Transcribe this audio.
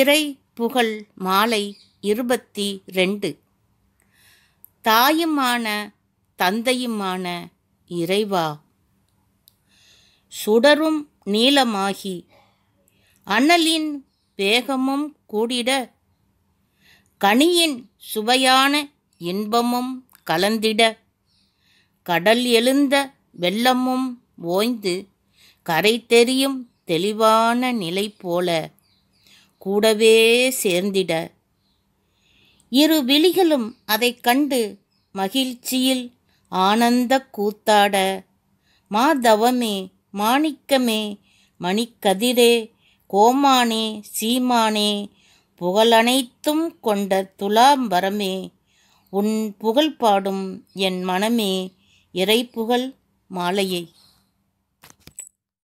இறை புகழ் மாலை இருபத்தி ரெண்டு தாயுமான தந்தையுமான இறைவா சுடரும் நீளமாகி அனலின் வேகமும் கூடிட கனியின் சுவையான இன்பமும் கலந்திட கடல் எழுந்த வெள்ளமும் ஓய்ந்து கரை தெரியும் தெளிவான நிலை போல கூடவே சேர்ந்திட இரு விழிகளும் அதைக் கண்டு மகிழ்ச்சியில் ஆனந்த கூத்தாட மாதவமே மாணிக்கமே மணிக்கதிரே கோமானே சீமானே புகழனைத்தும் கொண்ட துலாம்பரமே உன் புகழ் பாடும் என் மனமே இறைப்புகழ் மாலையை